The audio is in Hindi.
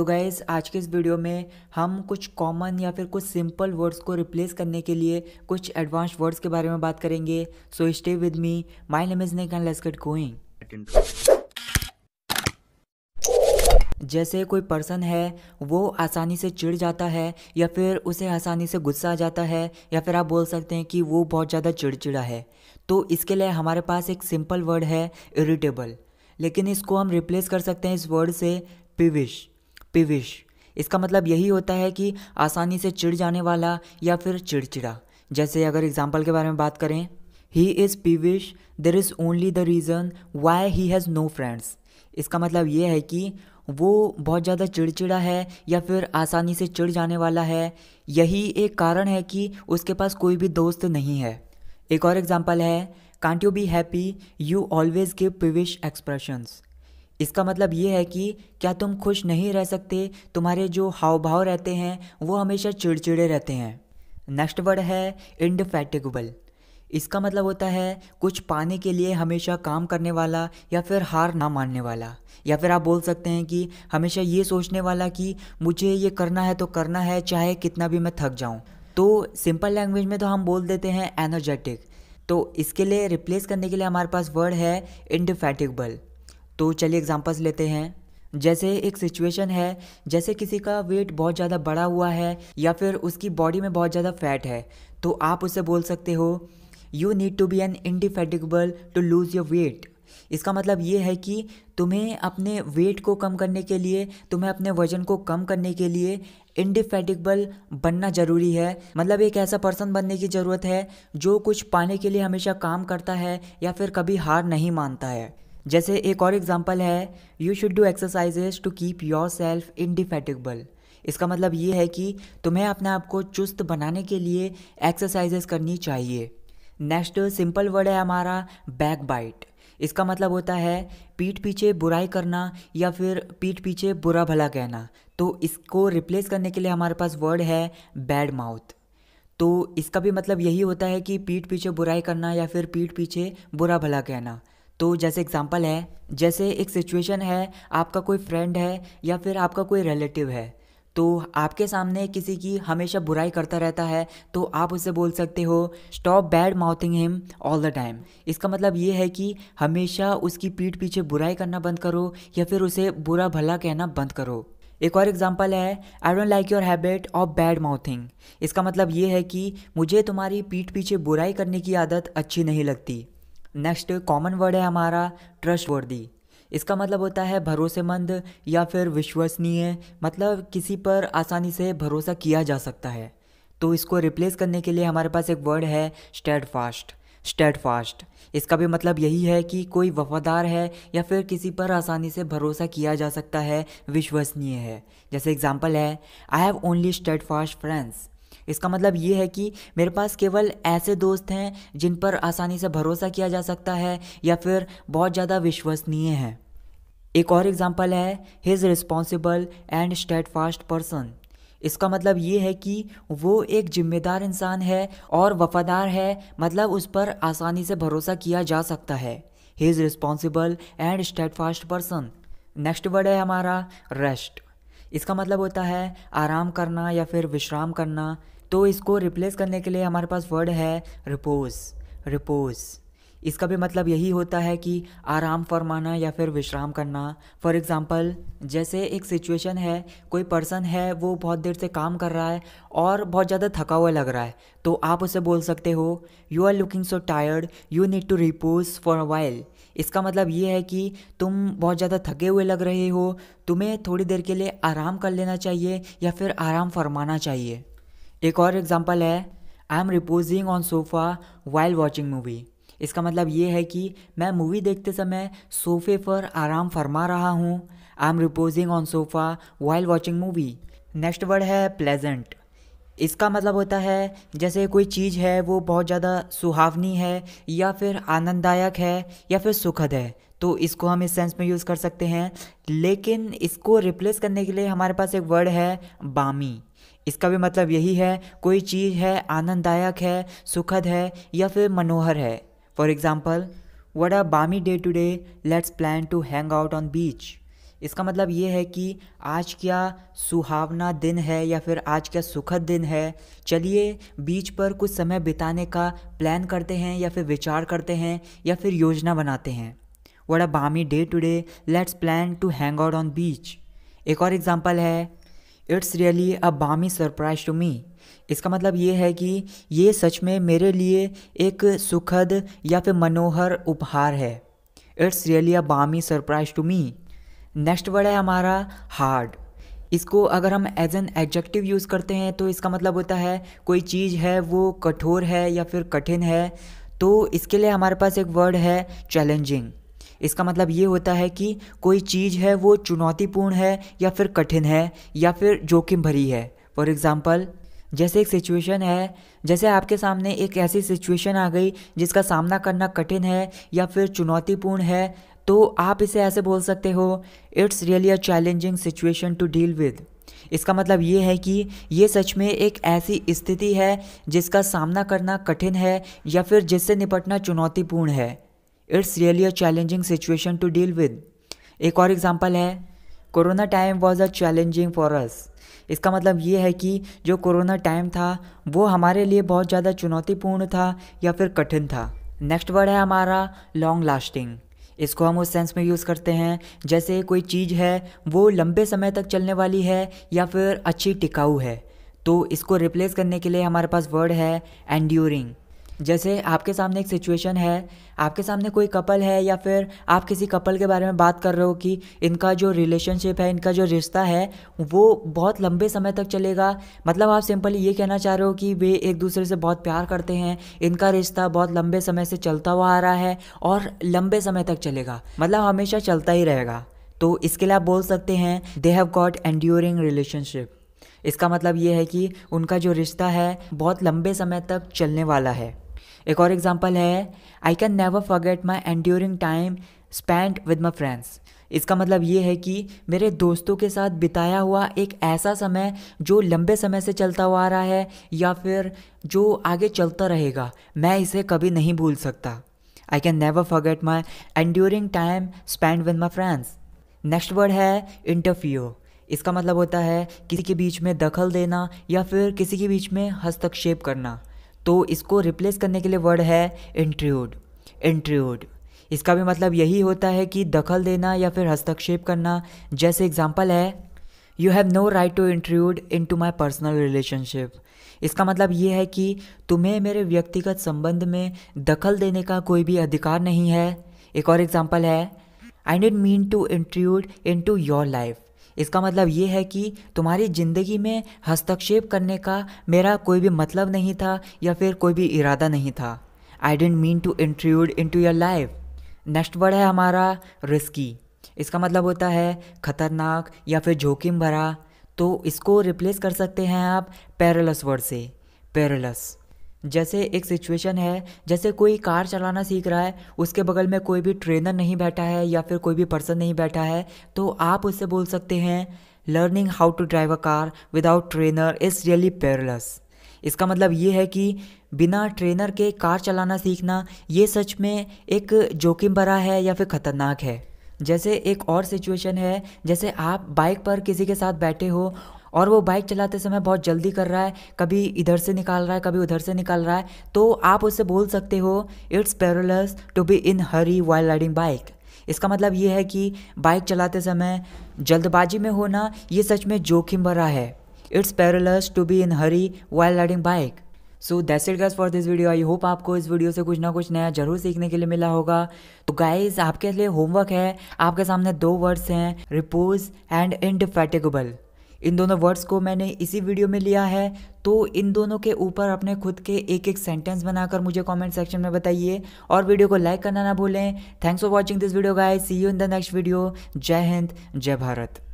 तो गाइज आज के इस वीडियो में हम कुछ कॉमन या फिर कुछ सिंपल वर्ड्स को रिप्लेस करने के लिए कुछ एडवांस वर्ड्स के बारे में बात करेंगे so stay with me my name is Nek let's get going जैसे कोई पर्सन है वो आसानी से चिढ़ जाता है या फिर उसे आसानी से गुस्सा आ जाता है या फिर आप बोल सकते हैं कि वो बहुत ज़्यादा चिड़चिड़ा है तो इसके लिए हमारे पास एक सिंपल वर्ड है इरिटेबल लेकिन इसको हम रिप्लेस कर सकते हैं इस वर्ड से पिविश पिविश इसका मतलब यही होता है कि आसानी से चिढ़ जाने वाला या फिर चिड़चिड़ा जैसे अगर एग्जाम्पल के बारे में बात करें he is peevish there is only the reason why he has no friends इसका मतलब ये है कि वो बहुत ज़्यादा चिड़चिड़ा है या फिर आसानी से चिड़ जाने वाला है यही एक कारण है कि उसके पास कोई भी दोस्त नहीं है एक और एग्ज़ाम्पल है can't you be happy you always give peevish expressions इसका मतलब ये है कि क्या तुम खुश नहीं रह सकते तुम्हारे जो हाव भाव रहते हैं वो हमेशा चिड़चिड़े रहते हैं नेक्स्ट वर्ड है इनडिफेटिगेबल इसका मतलब होता है कुछ पाने के लिए हमेशा काम करने वाला या फिर हार ना मानने वाला या फिर आप बोल सकते हैं कि हमेशा ये सोचने वाला कि मुझे ये करना है तो करना है चाहे कितना भी मैं थक जाऊँ तो सिंपल लैंग्वेज में तो हम बोल देते हैं एनर्जेटिक तो इसके लिए रिप्लेस करने के लिए हमारे पास वर्ड है इंडफेटिकबल तो चलिए एग्जाम्पल्स लेते हैं जैसे एक सिचुएशन है जैसे किसी का वेट बहुत ज़्यादा बढ़ा हुआ है या फिर उसकी बॉडी में बहुत ज़्यादा फैट है तो आप उसे बोल सकते हो you need to be an indefatigable to lose your weight इसका मतलब ये है कि तुम्हें अपने वेट को कम करने के लिए तुम्हें अपने वजन को कम करने के लिए इंडिफेटिकबल बनना ज़रूरी है मतलब एक ऐसा पर्सन बनने की ज़रूरत है जो कुछ पाने के लिए हमेशा काम करता है या फिर कभी हार नहीं मानता है जैसे एक और एग्जाम्पल है you should do exercises to keep yourself indefatigable इसका मतलब ये है कि तुम्हें अपने आप को चुस्त बनाने के लिए एक्सरसाइजेस करनी चाहिए नेक्स्ट सिंपल वर्ड है हमारा बैक बाइट इसका मतलब होता है पीठ पीछे बुराई करना या फिर पीठ पीछे बुरा भला कहना तो इसको रिप्लेस करने के लिए हमारे पास वर्ड है बैड माउथ तो इसका भी मतलब यही होता है कि पीठ पीछे बुराई करना या फिर पीठ पीछे बुरा भला कहना तो जैसे एग्जांपल है जैसे एक सिचुएशन है आपका कोई फ्रेंड है या फिर आपका कोई रिलेटिव है तो आपके सामने किसी की हमेशा बुराई करता रहता है तो आप उसे बोल सकते हो stop bad mouthing him all the time इसका मतलब ये है कि हमेशा उसकी पीठ पीछे बुराई करना बंद करो या फिर उसे बुरा भला कहना बंद करो एक और एग्जाम्पल है I don't like your habit of bad mouthing इसका मतलब ये है कि मुझे तुम्हारी पीठ पीछे बुराई करने की आदत अच्छी नहीं लगती नेक्स्ट कॉमन वर्ड है हमारा ट्रस्ट वर्दी इसका मतलब होता है भरोसेमंद या फिर विश्वसनीय मतलब किसी पर आसानी से भरोसा किया जा सकता है तो इसको रिप्लेस करने के लिए हमारे पास एक वर्ड है स्टेड फास्ट स्टेड फास्ट इसका भी मतलब यही है कि कोई वफादार है या फिर किसी पर आसानी से भरोसा किया जा सकता है विश्वसनीय है जैसे एग्जाम्पल है I have only steadfast friends इसका मतलब ये है कि मेरे पास केवल ऐसे दोस्त हैं जिन पर आसानी से भरोसा किया जा सकता है या फिर बहुत ज़्यादा विश्वसनीय है एक और एग्ज़ाम्पल है he's responsible and steadfast person इसका मतलब ये है कि वो एक जिम्मेदार इंसान है और वफादार है मतलब उस पर आसानी से भरोसा किया जा सकता है he is responsible and steadfast person next word है हमारा रेस्ट इसका मतलब होता है आराम करना या फिर विश्राम करना तो इसको रिप्लेस करने के लिए हमारे पास वर्ड है रिपोज रिपोज इसका भी मतलब यही होता है कि आराम फरमाना या फिर विश्राम करना फॉर एग्ज़ाम्पल जैसे एक सिचुएशन है कोई पर्सन है वो बहुत देर से काम कर रहा है और बहुत ज़्यादा थका हुआ लग रहा है तो आप उसे बोल सकते हो you are looking so tired you need to repose for a while इसका मतलब ये है कि तुम बहुत ज़्यादा थके हुए लग रहे हो तुम्हें थोड़ी देर के लिए आराम कर लेना चाहिए या फिर आराम फरमाना चाहिए एक और एग्ज़ाम्पल है I am reposing on sofa while watching movie इसका मतलब ये है कि मैं मूवी देखते समय सोफे पर आराम फरमा रहा हूँ I am reposing on sofa while watching movie next word है प्लेजेंट इसका मतलब होता है जैसे कोई चीज़ है वो बहुत ज़्यादा सुहावनी है या फिर आनंददायक है या फिर सुखद है तो इसको हम इस सेंस में यूज़ कर सकते हैं लेकिन इसको रिप्लेस करने के लिए हमारे पास एक वर्ड है बामी इसका भी मतलब यही है कोई चीज़ है आनंददायक है सुखद है या फिर मनोहर है example what what balmy day today let's plan to hang out on beach इसका मतलब ये है कि आज क्या सुहावना दिन है या फिर आज क्या सुखद दिन है चलिए बीच पर कुछ समय बिताने का प्लान करते हैं या फिर विचार करते हैं या फिर योजना बनाते हैं what a balmy day today let's plan to hang out on beach एक और एग्जाम्पल है it's really a balmy surprise to मी इसका मतलब ये है कि ये सच में मेरे लिए एक सुखद या फिर मनोहर उपहार है it's really a balmy surprise to me next word है हमारा हार्ड इसको अगर हम एज एन एडजेक्टिव यूज़ करते हैं तो इसका मतलब होता है कोई चीज़ है वो कठोर है या फिर कठिन है तो इसके लिए हमारे पास एक वर्ड है चैलेंजिंग इसका मतलब ये होता है कि कोई चीज़ है वो चुनौतीपूर्ण है या फिर कठिन है या फिर जोखिम भरी है फॉर एग्ज़ाम्पल जैसे एक सिचुएशन है जैसे आपके सामने एक ऐसी सिचुएशन आ गई जिसका सामना करना कठिन है या फिर चुनौतीपूर्ण है तो आप इसे ऐसे बोल सकते हो it's really a challenging situation to deal with इसका मतलब ये है कि ये सच में एक ऐसी स्थिति है जिसका सामना करना कठिन है या फिर जिससे निपटना चुनौतीपूर्ण है it's really a challenging situation to deal with एक और एग्जाम्पल है corona time was a challenging for us इसका मतलब ये है कि जो कोरोना टाइम था वो हमारे लिए बहुत ज़्यादा चुनौतीपूर्ण था या फिर कठिन था नेक्स्ट वर्ड है हमारा लॉन्ग लास्टिंग इसको हम उस सेंस में यूज़ करते हैं जैसे कोई चीज़ है वो लंबे समय तक चलने वाली है या फिर अच्छी टिकाऊ है तो इसको रिप्लेस करने के लिए हमारे पास वर्ड है एंड्यूरिंग जैसे आपके सामने एक सिचुएशन है आपके सामने कोई कपल है या फिर आप किसी कपल के बारे में बात कर रहे हो कि इनका जो रिलेशनशिप है इनका जो रिश्ता है वो बहुत लंबे समय तक चलेगा मतलब आप सिंपली ये कहना चाह रहे हो कि वे एक दूसरे से बहुत प्यार करते हैं इनका रिश्ता बहुत लंबे समय से चलता हुआ आ रहा है और लंबे समय तक चलेगा मतलब हमेशा चलता ही रहेगा तो इसके लिए आप बोल सकते हैं they have got enduring relationship इसका मतलब ये है कि उनका जो रिश्ता है बहुत लंबे समय तक चलने वाला है एक और एग्जाम्पल है I can never forget my enduring time spend with my friends इसका मतलब ये है कि मेरे दोस्तों के साथ बिताया हुआ एक ऐसा समय जो लंबे समय से चलता हुआ आ रहा है या फिर जो आगे चलता रहेगा मैं इसे कभी नहीं भूल सकता I can never forget my enduring time spend with my friends next word है इंटरफ्यू इसका मतलब होता है किसी के बीच में दखल देना या फिर किसी के बीच में हस्तक्षेप करना तो इसको रिप्लेस करने के लिए वर्ड है इंट्रूड इंट्रूड इसका भी मतलब यही होता है कि दखल देना या फिर हस्तक्षेप करना जैसे एग्जाम्पल है you have no right to intrude into my personal relationship इसका मतलब ये है कि तुम्हें मेरे व्यक्तिगत संबंध में दखल देने का कोई भी अधिकार नहीं है एक और एग्जाम्पल है I didn't mean to intrude into your life इसका मतलब ये है कि तुम्हारी ज़िंदगी में हस्तक्षेप करने का मेरा कोई भी मतलब नहीं था या फिर कोई भी इरादा नहीं था I didn't mean to intrude into your life next word है हमारा रिस्की इसका मतलब होता है ख़तरनाक या फिर जोखिम भरा तो इसको रिप्लेस कर सकते हैं आप पैरलस वर्ड से पैरलस जैसे एक सिचुएशन है जैसे कोई कार चलाना सीख रहा है उसके बगल में कोई भी ट्रेनर नहीं बैठा है या फिर कोई भी पर्सन नहीं बैठा है तो आप उससे बोल सकते हैं learning how to drive a car without trainer is really perilous इसका मतलब ये है कि बिना ट्रेनर के कार चलाना सीखना ये सच में एक जोखिम भरा है या फिर ख़तरनाक है जैसे एक और सिचुएशन है जैसे आप बाइक पर किसी के साथ बैठे हो और वो बाइक चलाते समय बहुत जल्दी कर रहा है कभी इधर से निकाल रहा है कभी उधर से निकाल रहा है तो आप उससे बोल सकते हो it's perilous to be in hurry while riding bike इसका मतलब ये है कि बाइक चलाते समय जल्दबाजी में होना ये सच में जोखिम भरा है it's perilous to be in hurry while riding bike so that's it guys for this video I hope आपको इस वीडियो से कुछ ना कुछ नया जरूर सीखने के लिए मिला होगा तो गाइज आपके लिए होमवर्क है आपके सामने दो वर्ड्स हैं रिपोज एंड इनडिफेटिगेबल इन दोनों वर्ड्स को मैंने इसी वीडियो में लिया है तो इन दोनों के ऊपर अपने खुद के एक एक सेंटेंस बनाकर मुझे कमेंट सेक्शन में बताइए और वीडियो को लाइक करना ना भूलें thanks for watching this video guys see you in the next video जय हिंद जय भारत